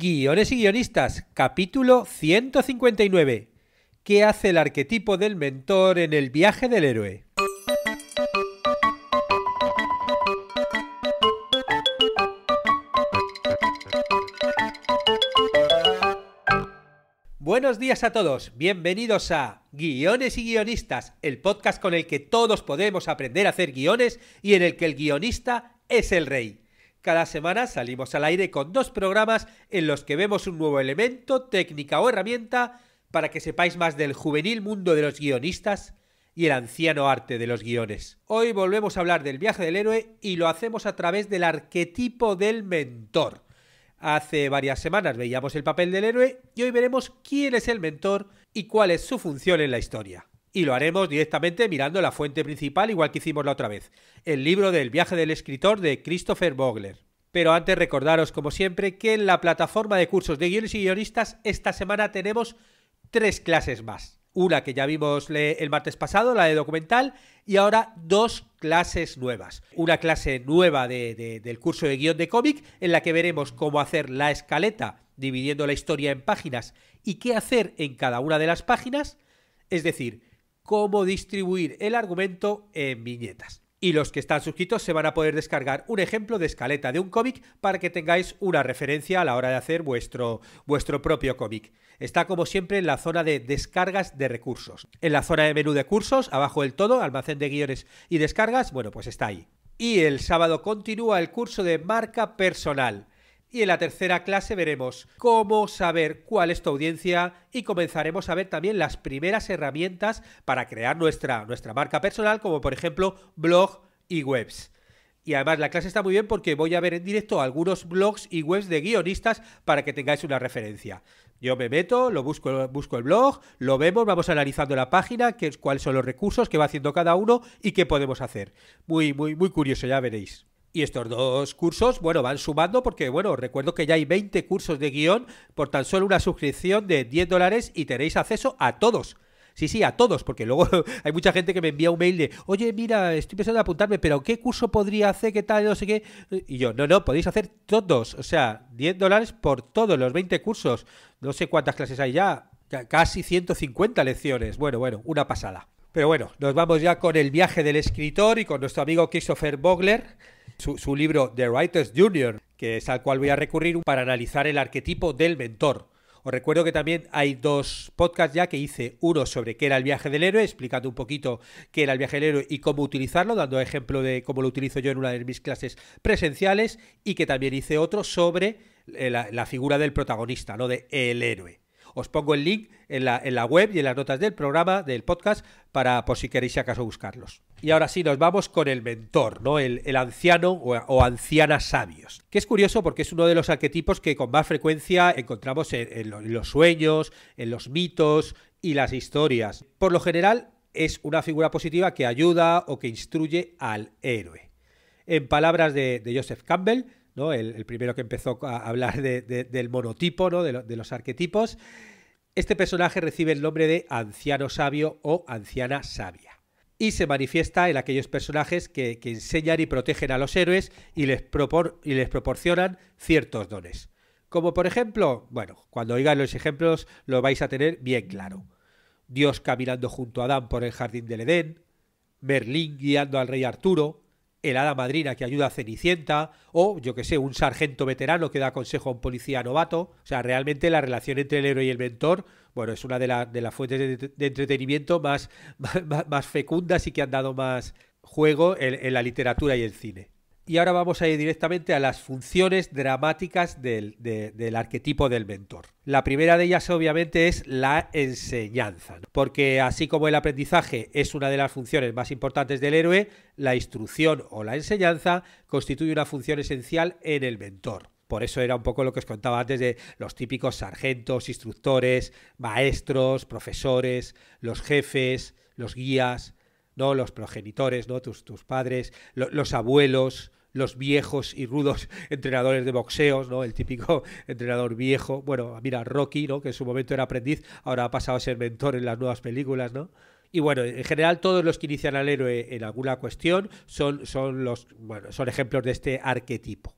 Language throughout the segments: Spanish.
Guiones y guionistas, capítulo 159. ¿Qué hace el arquetipo del mentor en el viaje del héroe? Buenos días a todos, bienvenidos a Guiones y Guionistas, el podcast con el que todos podemos aprender a hacer guiones y en el que el guionista es el rey. Cada semana salimos al aire con dos programas en los que vemos un nuevo elemento, técnica o herramienta para que sepáis más del juvenil mundo de los guionistas y el anciano arte de los guiones. Hoy volvemos a hablar del viaje del héroe y lo hacemos a través del arquetipo del mentor. Hace varias semanas veíamos el papel del héroe y hoy veremos quién es el mentor y cuál es su función en la historia y lo haremos directamente mirando la fuente principal igual que hicimos la otra vez, el libro del viaje del escritor de Christopher Vogler. Pero antes recordaros como siempre que en la plataforma de cursos de guiones y guionistas esta semana tenemos tres clases más. Una que ya vimos el martes pasado, la de documental, y ahora dos clases nuevas. Una clase nueva del curso de guión de cómic en la que veremos cómo hacer la escaleta dividiendo la historia en páginas y qué hacer en cada una de las páginas. Es decir, cómo distribuir el argumento en viñetas. Y los que están suscritos se van a poder descargar un ejemplo de escaleta de un cómic para que tengáis una referencia a la hora de hacer vuestro, vuestro propio cómic. Está como siempre en la zona de descargas de recursos. En la zona de menú de cursos, abajo del todo, almacén de guiones y descargas, bueno, pues está ahí. Y el sábado continúa el curso de marca personal. Y en la tercera clase veremos cómo saber cuál es tu audiencia y comenzaremos a ver también las primeras herramientas para crear nuestra, nuestra marca personal, como por ejemplo blog y webs. Y además la clase está muy bien porque voy a ver en directo algunos blogs y webs de guionistas para que tengáis una referencia. Yo me meto, lo busco, busco el blog, lo vemos, vamos analizando la página, cuáles son los recursos que va haciendo cada uno y qué podemos hacer. Muy, muy, muy curioso, ya veréis. Y estos dos cursos, bueno, van sumando porque, bueno, recuerdo que ya hay 20 cursos de guión por tan solo una suscripción de 10 dólares y tenéis acceso a todos. Sí, sí, a todos, porque luego hay mucha gente que me envía un mail de, oye, mira, estoy pensando en apuntarme, pero ¿qué curso podría hacer? ¿Qué tal? No sé qué. Y yo, no, no, podéis hacer todos, o sea, 10 dólares por todos los 20 cursos. No sé cuántas clases hay ya, casi 150 lecciones. Bueno, bueno, una pasada. Pero bueno, nos vamos ya con el viaje del escritor y con nuestro amigo Christopher Bogler su, libro The Writer's Junior, que es al cual voy a recurrir para analizar el arquetipo del mentor. Os recuerdo que también hay dos podcasts ya que hice, uno sobre qué era el viaje del héroe, explicando un poquito qué era el viaje del héroe y cómo utilizarlo, dando ejemplo de cómo lo utilizo yo en una de mis clases presenciales, y que también hice otro sobre eh, la, la figura del protagonista, ¿no? De el héroe. Os pongo el link en la, web y en las notas del programa, del podcast, para por si queréis si acaso buscarlos. Y ahora sí, nos vamos con el mentor, ¿no? El, anciano o, anciana sabios. Que es curioso porque es uno de los arquetipos que con más frecuencia encontramos en, los sueños, en los mitos y las historias. Por lo general, es una figura positiva que ayuda o que instruye al héroe. En palabras de Joseph Campbell, el, primero que empezó a hablar del monotipo, de, los arquetipos. Este personaje recibe el nombre de anciano sabio o anciana sabia. Y se manifiesta en aquellos personajes que, enseñan y protegen a los héroes y les, y les proporcionan ciertos dones. Como por ejemplo, bueno, cuando oigan los ejemplos lo vais a tener bien claro. Dios caminando junto a Adán por el jardín del Edén, Merlín guiando al rey Arturo, el hada madrina que ayuda a Cenicienta, o yo que sé, un sargento veterano que da consejo a un policía novato. O sea, realmente la relación entre el héroe y el mentor, bueno, es una de, las de las fuentes de, entretenimiento más, más, fecundas y que han dado más juego en la literatura y el cine. Y ahora vamos a ir directamente a las funciones dramáticas del, arquetipo del mentor. La primera de ellas obviamente es la enseñanza, porque así como el aprendizaje es una de las funciones más importantes del héroe, la instrucción o la enseñanza constituye una función esencial en el mentor. Por eso era un poco lo que os contaba antes de los típicos sargentos, instructores, maestros, profesores, los jefes, los guías, ¿no? los progenitores, ¿no? tus, padres, los abuelos, los viejos y rudos entrenadores de boxeos, ¿no? El típico entrenador viejo. Bueno, mira, Rocky, ¿no? Que en su momento era aprendiz, ahora ha pasado a ser mentor en las nuevas películas, ¿no? Y bueno, en general todos los que inician al héroe en alguna cuestión son, son los, son ejemplos de este arquetipo.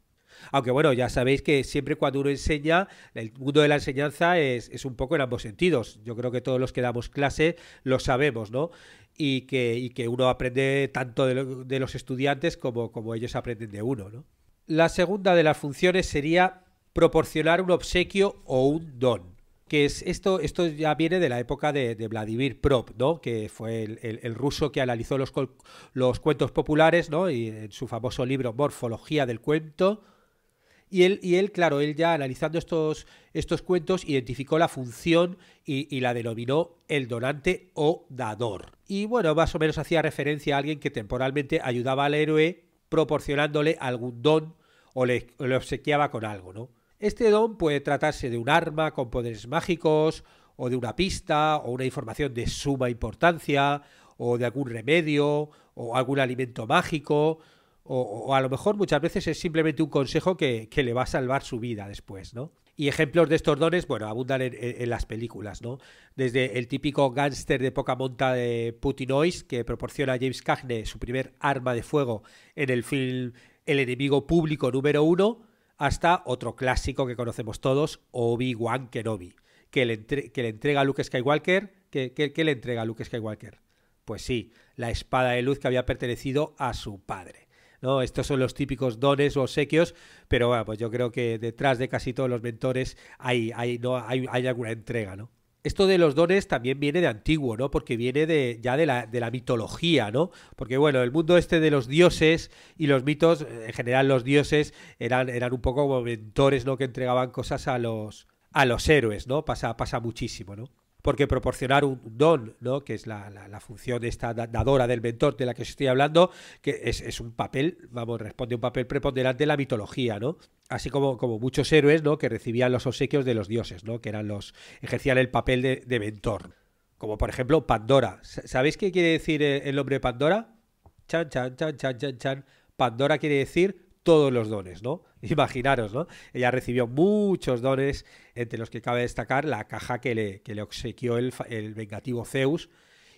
Aunque bueno, ya sabéis que siempre cuando uno enseña, el mundo de la enseñanza es, es, un poco en ambos sentidos. Yo creo que todos los que damos clase lo sabemos, ¿no? y que, que uno aprende tanto de, los estudiantes como, ellos aprenden de uno. ¿no? La segunda de las funciones sería proporcionar un obsequio o un don que es esto, esto ya viene de la época de, Vladimir Prop, ¿no? que fue el, ruso que analizó los, los, cuentos populares ¿no? y en su famoso libro Morfología del cuento, y él, y él, claro, él ya analizando estos, estos cuentos identificó la función y, la denominó el donante o dador. Y bueno, más o menos hacía referencia a alguien que temporalmente ayudaba al héroe proporcionándole algún don o le, obsequiaba con algo, ¿no? Este don puede tratarse de un arma con poderes mágicos o de una pista o una información de suma importancia o de algún remedio o algún alimento mágico o, a lo mejor muchas veces es simplemente un consejo que, le va a salvar su vida después, ¿no? Y ejemplos de estos dones, bueno, abundan en, las películas, ¿no? Desde el típico gángster de poca monta de Putinois, que proporciona a James Cagney su primer arma de fuego en el film El enemigo público número uno, hasta otro clásico que conocemos todos, Obi-Wan Kenobi, que le, entrega a Luke Skywalker. ¿Qué que, le entrega a Luke Skywalker? Pues sí, la espada de luz que había pertenecido a su padre. ¿no? Estos son los típicos dones o obsequios, pero bueno, pues yo creo que detrás de casi todos los mentores hay, hay, ¿no? hay, alguna entrega, ¿no? esto de los dones también viene de antiguo, ¿no? Porque viene ya de la, de la, mitología, ¿no? Porque, bueno, el mundo este de los dioses y los mitos, en general los dioses eran, eran un poco como mentores, ¿no? Que entregaban cosas a los, a los héroes, ¿no? Pasa, pasa muchísimo, ¿no? porque proporcionar un don, ¿no? que es la, función de esta dadora del mentor de la que os estoy hablando, que es, un papel, vamos, responde un papel preponderante de la mitología, ¿no? Así como, muchos héroes, ¿no? que recibían los obsequios de los dioses, ¿no? que eran los ejercían el papel de, mentor. Como por ejemplo Pandora. ¿Sabéis qué quiere decir eh, el nombre Pandora? Chan, chan, chan, chan, chan, chan. Pandora quiere decir todos los dones, ¿no? Imaginaros, ¿no? Ella recibió muchos dones, entre los que cabe destacar la caja que le, que le obsequió el, vengativo Zeus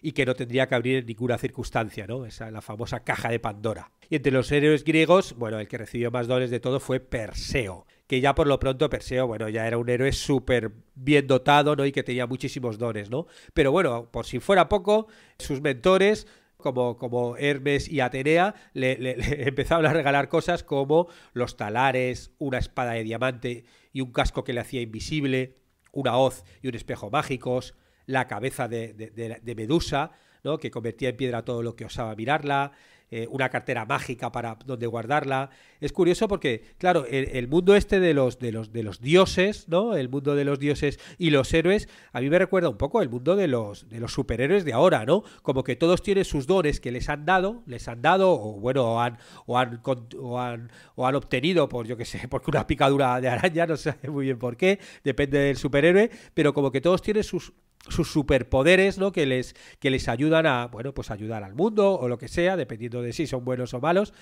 y que no tendría que abrir en ninguna circunstancia, ¿no? Esa la famosa caja de Pandora. Y entre los héroes griegos, bueno, el que recibió más dones de todo fue Perseo, que ya por lo pronto Perseo, bueno, ya era un héroe súper bien dotado, ¿no? Y que tenía muchísimos dones, ¿no? Pero bueno, por si fuera poco, sus mentores como, Hermes y Atenea, le, empezaban a regalar cosas como los talares, una espada de diamante y un casco que le hacía invisible, una hoz y un espejo mágicos, la cabeza de, Medusa, que convertía en piedra todo lo que osaba mirarla, eh, una cartera mágica para donde guardarla. Es curioso porque, claro, el, mundo este de los, de, los, de los dioses, ¿no? El mundo de los dioses y los héroes, a mí me recuerda un poco el mundo de los, de los superhéroes de ahora, ¿no? Como que todos tienen sus dones que les han dado, les han dado, o bueno, o han, o han, obtenido por, yo qué sé, porque una picadura de araña, no sé muy bien por qué, depende del superhéroe, pero como que todos tienen sus sus superpoderes, ¿no? Que les, que les ayudan a, bueno, pues ayudar al mundo o lo que sea, dependiendo de si son buenos o malos.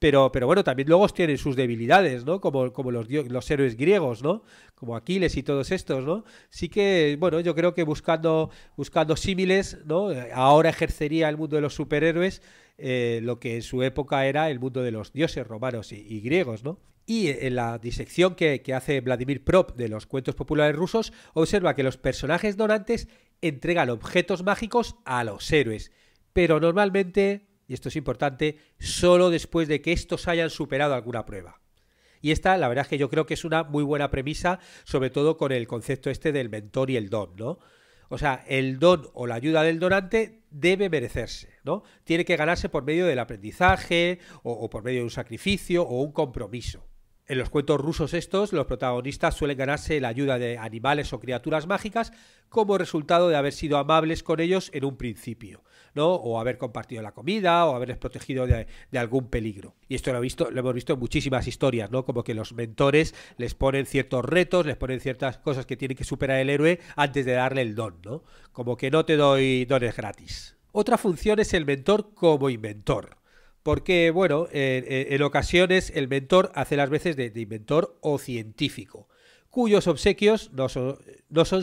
Pero, pero bueno, también luego tienen sus debilidades, ¿no? Como, como los, los héroes griegos, ¿no? Como Aquiles y todos estos, ¿no? Sí que, bueno, yo creo que buscando, buscando símiles, ¿no? Ahora ejercería el mundo de los superhéroes eh, lo que en su época era el mundo de los dioses romanos y, y griegos, ¿no? Y eh, en la disección que, hace Vladimir Prop de los cuentos populares rusos, observa que los personajes donantes entregan objetos mágicos a los héroes, pero normalmente, y esto es importante, solo después de que estos hayan superado alguna prueba. Y esta, la verdad es que yo creo que es una muy buena premisa, sobre todo con el concepto este del mentor y el don, ¿no? O sea, el don o la ayuda del donante debe merecerse, ¿no? Tiene que ganarse por medio del aprendizaje o por medio de un sacrificio o un compromiso. En los cuentos rusos estos, los protagonistas suelen ganarse la ayuda de animales o criaturas mágicas como resultado de haber sido amables con ellos en un principio, ¿no? O haber compartido la comida o haberles protegido de, algún peligro. Y esto lo, hemos visto en muchísimas historias, ¿no? Como que los mentores les ponen ciertos retos, les ponen ciertas cosas que tiene que superar el héroe antes de darle el don, ¿no? Como que no te doy dones gratis. Otra función es el mentor como inventor porque, bueno, en ocasiones el mentor hace las veces de, inventor o científico, cuyos obsequios no son,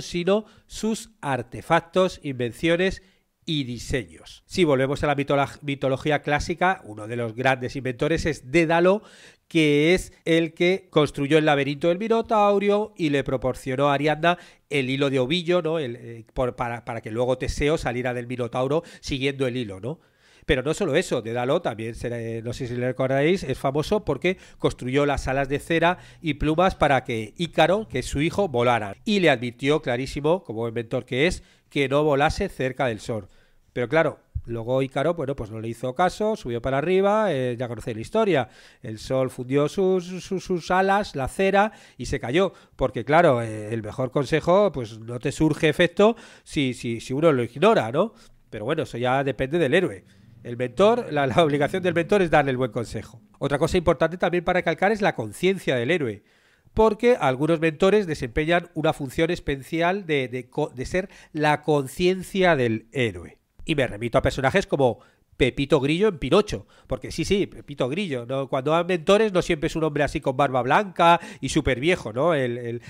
sino sus artefactos, invenciones y diseños. Si volvemos a la mitología clásica, uno de los grandes inventores es Dédalo, que es el que construyó el laberinto del Minotauro y le proporcionó a Ariadna el hilo de ovillo, ¿no? El, eh, para, para, que luego Teseo saliera del Minotauro siguiendo el hilo, ¿no? Pero no solo eso, Dedalo también, eh, no sé si le recordáis, es famoso porque construyó las alas de cera y plumas para que Ícaro, que es su hijo, volara. Y le advirtió clarísimo, como inventor que es, que no volase cerca del sol. Pero claro, Luego Ícaro, bueno, pues no le hizo caso, subió para arriba, eh, ya conocéis la historia. El sol fundió sus, sus, alas, la cera, y se cayó. Porque, claro, eh, el mejor consejo, pues no te surge efecto si, si, si uno lo ignora, ¿no? Pero bueno, eso ya depende del héroe. El mentor, la, obligación del mentor es darle el buen consejo. Otra cosa importante también para calcar es la conciencia del héroe, porque algunos mentores desempeñan una función especial de, ser la conciencia del héroe. Y me remito a personajes como Pepito Grillo en Pinocho, porque sí, sí, Pepito Grillo, cuando hay mentores no siempre es un hombre así con barba blanca y súper viejo, ¿no? El,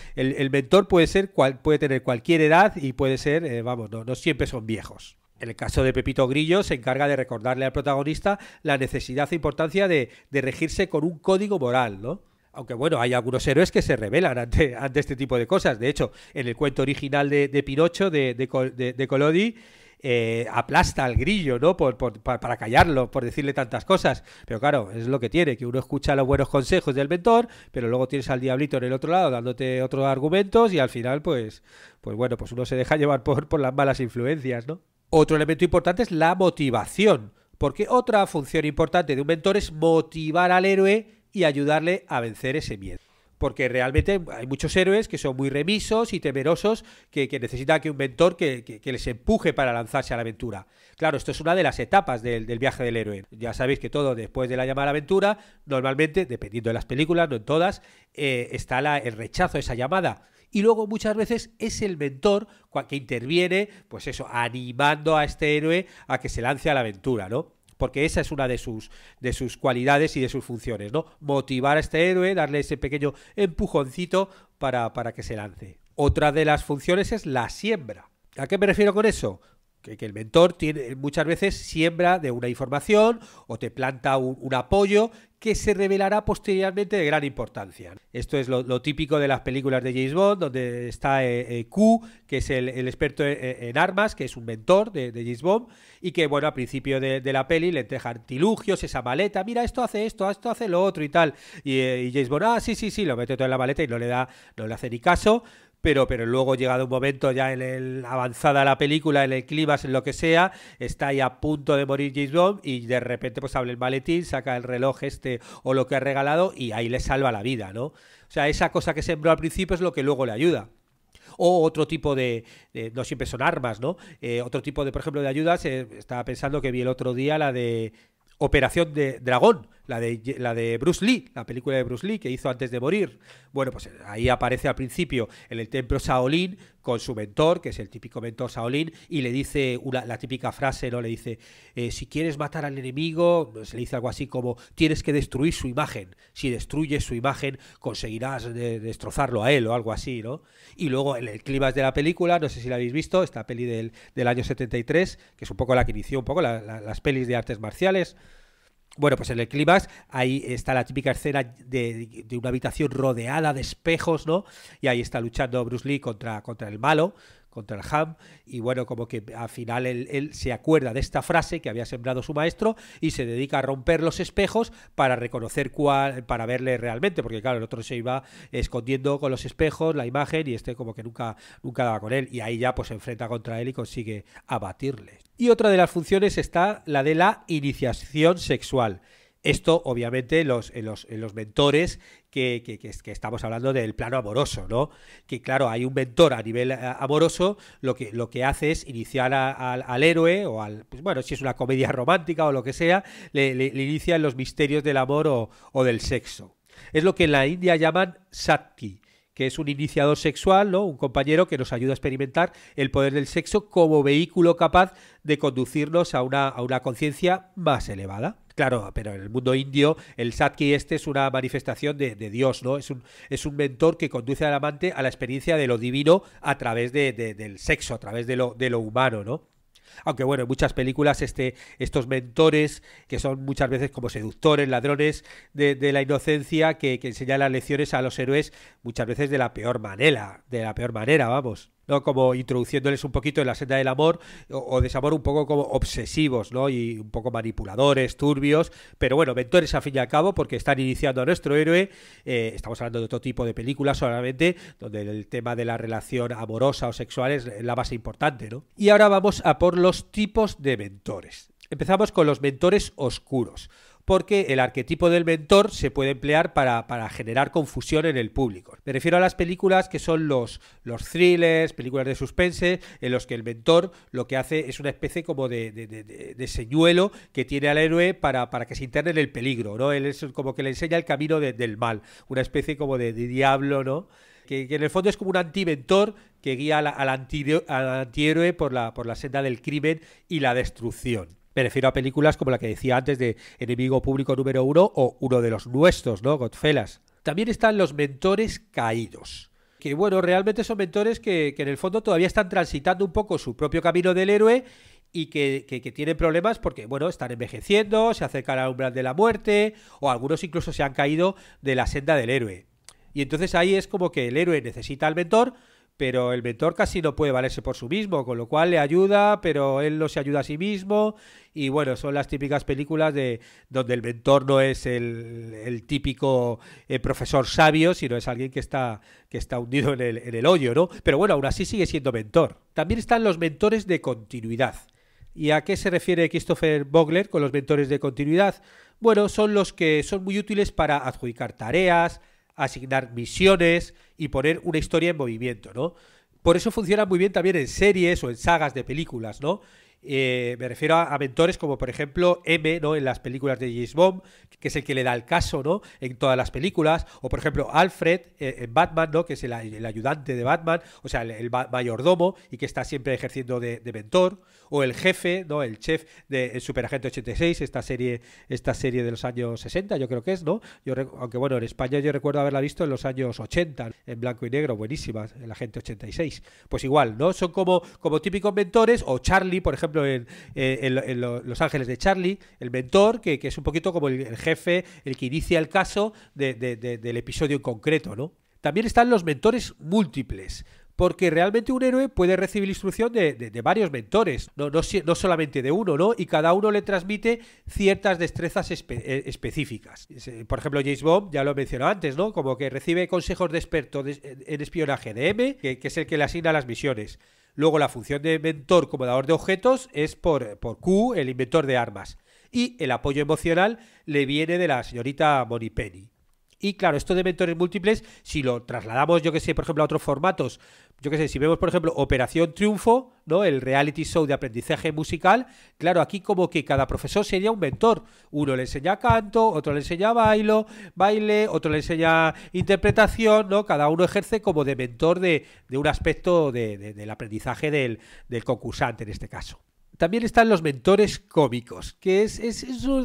mentor puede ser, cual, puede tener cualquier edad y puede ser, eh, vamos, no siempre son viejos. En el caso de Pepito Grillo, se encarga de recordarle al protagonista la necesidad e importancia de, regirse con un código moral, ¿no? Aunque bueno, hay algunos héroes que se rebelan ante, este tipo de cosas. De hecho, en el cuento original de, Pinocho, de, de, Colodi, eh, aplasta al grillo, ¿no? Por, para callarlo, por decirle tantas cosas. Pero claro, es lo que tiene, que uno escucha los buenos consejos del mentor, pero luego tienes al diablito en el otro lado dándote otros argumentos y al final, pues, pues bueno, pues uno se deja llevar por, por las malas influencias, ¿no? Otro elemento importante es la motivación, porque otra función importante de un mentor es motivar al héroe y ayudarle a vencer ese miedo porque realmente hay muchos héroes que son muy remisos y temerosos, que, que necesitan que un mentor que, les empuje para lanzarse a la aventura. Claro, esto es una de las etapas del, viaje del héroe. Ya sabéis que todo después de la llamada a aventura, normalmente, dependiendo de las películas, no en todas, eh, está la, el rechazo a esa llamada y luego muchas veces es el mentor que interviene, pues eso, animando a este héroe a que se lance a la aventura, ¿no? porque esa es una de sus, de sus cualidades y de sus funciones, ¿no? Motivar a este héroe, darle ese pequeño empujoncito para, que se lance. Otra de las funciones es la siembra. ¿A qué me refiero con eso? Que, el mentor tiene, muchas veces siembra de una información o te planta un, un apoyo que se revelará posteriormente de gran importancia. Esto es lo, típico de las películas de James Bond, donde está eh, eh, Q, que es el, experto eh, en, armas, que es un mentor de, James Bond, y que, bueno, a principio de, la peli le deja artilugios, esa maleta, mira, esto hace esto, esto hace lo otro y tal. Y, y James Bond, ah, sí, sí, sí, lo mete todo en la maleta y no le, da, no le hace ni caso pero, pero luego llegado un momento ya en el avanzada la película, en el clima, en lo que sea, está ahí a punto de morir James Bond y de repente pues abre el maletín, saca el reloj este o lo que ha regalado y ahí le salva la vida, ¿no? O sea, esa cosa que sembró al principio es lo que luego le ayuda o otro tipo de, no siempre son armas, ¿no? Eh, otro tipo de, por ejemplo, de ayudas, eh, estaba pensando que vi el otro día la de Operación de Dragón, la de, la Bruce Lee, la película de Bruce Lee que hizo antes de morir. Bueno, pues ahí aparece al principio en el templo Shaolin con su mentor, que es el típico mentor Shaolin, y le dice la típica frase, ¿no? Le dice, eh, si quieres matar al enemigo, se le dice algo así como, tienes que destruir su imagen. Si destruyes su imagen, conseguirás destrozarlo a él o algo así, ¿no? Y luego en el clímax de la película, no sé si la habéis visto, esta peli del, año 73, que es un poco la que inició un poco las pelis de artes marciales, bueno, pues en el clímax ahí está la típica escena de, una habitación rodeada de espejos, ¿no? Y ahí está luchando Bruce Lee contra, contra el malo, contra el Ham, y bueno, como que al final él, se acuerda de esta frase que había sembrado su maestro y se dedica a romper los espejos para reconocer cuál, para verle realmente, porque claro, el otro se iba escondiendo con los espejos la imagen y este como que nunca, nunca daba con él, y ahí ya pues se enfrenta contra él y consigue abatirle. Y otra de las funciones está la de la iniciación sexual. Esto, obviamente, los, los, los mentores que, estamos hablando del plano amoroso, ¿no? Que claro, hay un mentor a nivel eh, amoroso, lo que, lo que hace es iniciar al héroe, o al, pues, bueno, si es una comedia romántica o lo que sea, le, inicia en los misterios del amor o, del sexo. Es lo que en la India llaman satki, que es un iniciador sexual, un compañero que nos ayuda a experimentar el poder del sexo como vehículo capaz de conducirnos a una, a una conciencia más elevada. Claro, pero en el mundo indio, el Satki este es una manifestación de, Dios, ¿no? Es un, es un mentor que conduce al amante a la experiencia de lo divino a través de, del sexo, a través de lo, de lo humano, ¿no? Aunque bueno, en muchas películas este, estos mentores, que son muchas veces como seductores, ladrones de, la inocencia, que, que enseñan las lecciones a los héroes muchas veces de la peor manera, de la peor manera, vamos. Como introduciéndoles un poquito en la senda del amor o, de desamor un poco como obsesivos, ¿no? Y un poco manipuladores, turbios, pero bueno, mentores a fin y al cabo porque están iniciando a nuestro héroe. Eh, estamos hablando de otro tipo de películas solamente, donde el tema de la relación amorosa o sexual es la más importante, ¿no? Y ahora vamos a por los tipos de mentores. Empezamos con los mentores oscuros porque el arquetipo del mentor se puede emplear para, generar confusión en el público. Me refiero a las películas que son los, los thrillers, películas de suspense, en los que el mentor lo que hace es una especie como de, señuelo que tiene al héroe para, que se interne en el peligro, ¿no? Él es como que le enseña el camino del mal, una especie como de diablo, ¿no? Que, en el fondo es como un mentor que guía al, anti, al antihéroe por la, por la senda del crimen y la destrucción. Me refiero a películas como la que decía antes de Enemigo Público número uno o uno de los nuestros, ¿no? Godfellas. También están los mentores caídos. Que bueno, realmente son mentores que, en el fondo todavía están transitando un poco su propio camino del héroe y que, que, tienen problemas porque, bueno, están envejeciendo, se acercan al umbral de la muerte, o algunos incluso se han caído de la senda del héroe. Y entonces ahí es como que el héroe necesita al mentor, pero el mentor casi no puede valerse por sí mismo, con lo cual le ayuda, pero él no se ayuda a sí mismo. Y bueno, son las típicas películas de donde el mentor no es el, típico eh, profesor sabio, sino es alguien que está, que está hundido en el, en el hoyo, ¿no? Pero bueno, aún así sigue siendo mentor. También están los mentores de continuidad. ¿Y a qué se refiere Christopher Bogler con los mentores de continuidad? Bueno, son los que son muy útiles para adjudicar tareas, asignar misiones y poner una historia en movimiento, ¿no? Por eso funciona muy bien también en series o en sagas de películas, ¿no? Eh, me refiero a, mentores como por ejemplo M, ¿no? En las películas de James Bond, que es el que le da el caso, ¿no? En todas las películas. O por ejemplo Alfred eh, en Batman, ¿no? Que es el, ayudante de Batman, o sea, el, mayordomo y que está siempre ejerciendo de, mentor. O el jefe, ¿no? El chef de el Superagente 86, esta serie, esta serie de los años 60, yo creo que es, ¿no? Yo, aunque bueno, en España yo recuerdo haberla visto en los años 80, en blanco y negro, buenísima, el Agente 86. Pues igual, ¿no? Son como, como típicos mentores, o Charlie, por ejemplo, en, Los Ángeles de Charlie, el mentor, que, es un poquito como el, jefe, el que inicia el caso del episodio en concreto, ¿no? También están los mentores múltiples, porque realmente un héroe puede recibir instrucción de, varios mentores, no, solamente de uno, ¿no? Y cada uno le transmite ciertas destrezas eh, específicas. Eh, por ejemplo, James Bond, ya lo mencionó antes, ¿no? Como que recibe consejos de experto en espionaje de M, que, es el que le asigna las misiones. Luego la función de mentor como dador de objetos es por, por Q, el inventor de armas. Y el apoyo emocional le viene de la señorita Penny. Y claro, esto de mentores múltiples, si lo trasladamos, yo que sé, por ejemplo, a otros formatos, yo qué sé, si vemos, por ejemplo, Operación Triunfo, ¿no? El reality show de aprendizaje musical, claro, aquí como que cada profesor sería un mentor. Uno le enseña canto, otro le enseña bailo, baile, otro le enseña interpretación, ¿no? Cada uno ejerce como de mentor de, un aspecto del aprendizaje del concursante en este caso también están los mentores cómicos, que es,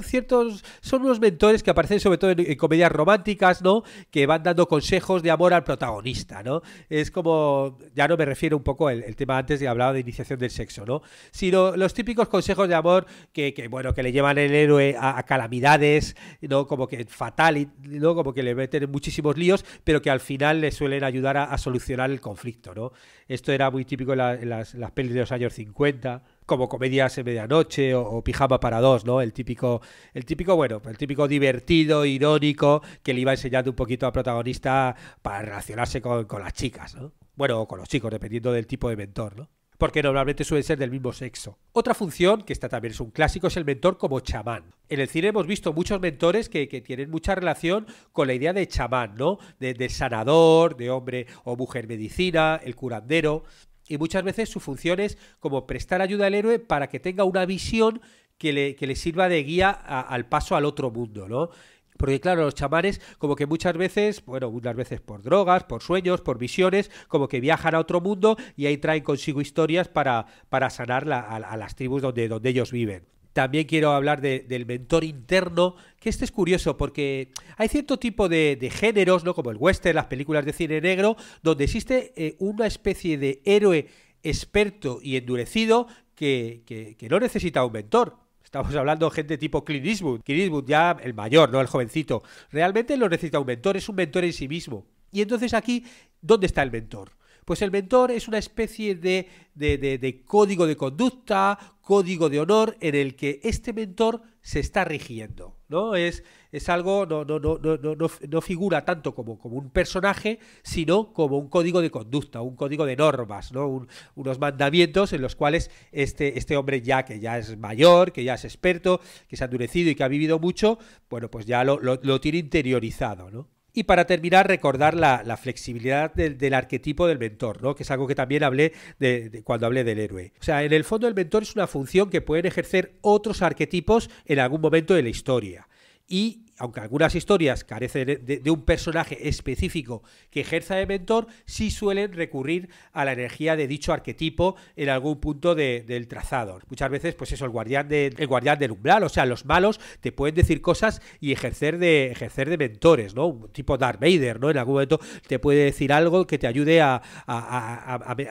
ciertos, son unos mentores que aparecen sobre todo en, comedias románticas, ¿no? Que van dando consejos de amor al protagonista, ¿no? Es como, ya no me refiero un poco al tema antes de hablaba de iniciación del sexo, ¿no? Sino los típicos consejos de amor que, bueno, que le llevan el héroe a, calamidades, ¿no? Como que fatal, ¿no? Como que le meten muchísimos líos, pero que al final le suelen ayudar a, solucionar el conflicto, ¿no? Esto era muy típico en, las, en las pelis de los años 50 como comedias en medianoche o, pijama para dos, ¿no? El típico, el típico, bueno, el típico divertido, irónico, que le iba enseñando un poquito al protagonista para relacionarse con, las chicas, ¿no? Bueno, o con los chicos, dependiendo del tipo de mentor, ¿no? porque normalmente suelen ser del mismo sexo. Otra función, que esta también es un clásico, es el mentor como chamán. En el cine hemos visto muchos mentores que, tienen mucha relación con la idea de chamán, ¿no? de, sanador, de hombre o mujer medicina, el curandero y muchas veces su función es como prestar ayuda al héroe para que tenga una visión que le, sirva de guía al paso al otro mundo, ¿no? Porque claro, los chamanes como que muchas veces, bueno, unas veces por drogas, por sueños, por visiones, como que viajan a otro mundo y ahí traen consigo historias para, para sanar a, a, las tribus donde, donde ellos viven. También quiero hablar del mentor interno, que este es curioso porque hay cierto tipo de, géneros, ¿no? como el western, las películas de cine negro, donde existe eh, una especie de héroe experto y endurecido que, no necesita un mentor, Estamos hablando de gente tipo Clint Eastwood. Clint Eastwood ya el mayor, no el jovencito. Realmente lo necesita un mentor, es un mentor en sí mismo. Y entonces aquí, ¿dónde está el mentor? Pues el mentor es una especie de, código de conducta, código de honor en el que este mentor se está rigiendo. ¿no? Es, es algo, no, no, no, no, no, figura tanto como, como un personaje, sino como un código de conducta, un código de normas, ¿no? unos mandamientos en los cuales este, este hombre ya que ya es mayor, que ya es experto, que se ha endurecido y que ha vivido mucho, bueno, pues ya lo, lo tiene interiorizado. ¿no? Y para terminar, recordar la, flexibilidad del, arquetipo del mentor, que es algo que también hablé de, cuando hablé del héroe. O sea, en el fondo el mentor es una función que pueden ejercer otros arquetipos en algún momento de la historia y aunque algunas historias carecen de, un personaje específico que ejerza de mentor, sí suelen recurrir a la energía de dicho arquetipo en algún punto del trazado. Muchas veces, pues eso, el guardián, de, guardián del umbral, o sea, los malos te pueden decir cosas y ejercer de, ejercer de mentores, ¿no? Un tipo Darth Vader, ¿no? En algún momento te puede decir algo que te ayude a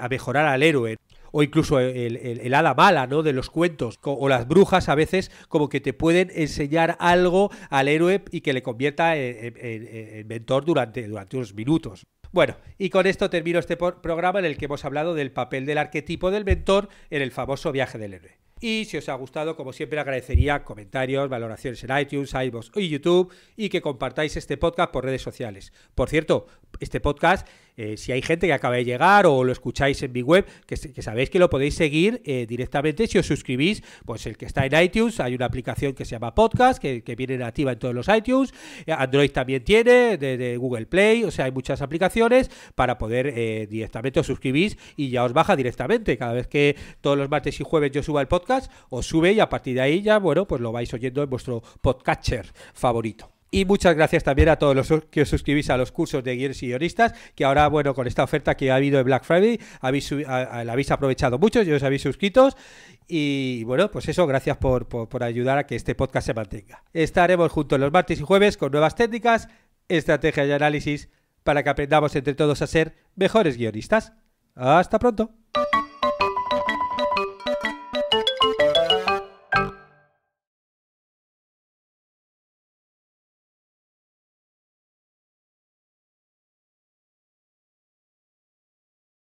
mejorar al héroe o incluso el, ala mala, ¿no? De los cuentos, o las brujas a veces como que te pueden enseñar algo al héroe y que le convierta en, mentor durante, durante unos minutos. Bueno, y con esto termino este programa en el que hemos hablado del papel del arquetipo del mentor en el famoso viaje del héroe. Y si os ha gustado, como siempre, agradecería comentarios, valoraciones en iTunes, iVoox y YouTube y que compartáis este podcast por redes sociales. Por cierto, este podcast eh, si hay gente que acaba de llegar o lo escucháis en mi web, que, sabéis que lo podéis seguir eh, directamente si os suscribís, pues el que está en iTunes, hay una aplicación que se llama Podcast, que, viene nativa en todos los iTunes, eh, Android también tiene, de, Google Play, o sea, hay muchas aplicaciones para poder directamente os suscribís y ya os baja directamente. Cada vez que todos los martes y jueves yo suba el podcast, os sube y a partir de ahí ya, bueno, pues lo vais oyendo en vuestro podcatcher favorito. Y muchas gracias también a todos los que os suscribís a los cursos de guiones y guionistas, que ahora, bueno, con esta oferta que ha habido de Black Friday, la habéis aprovechado mucho, yo os habéis suscritos. Y bueno, pues eso, gracias por, por, por ayudar a que este podcast se mantenga. Estaremos juntos los martes y jueves con nuevas técnicas, estrategias y análisis para que aprendamos entre todos a ser mejores guionistas. Hasta pronto.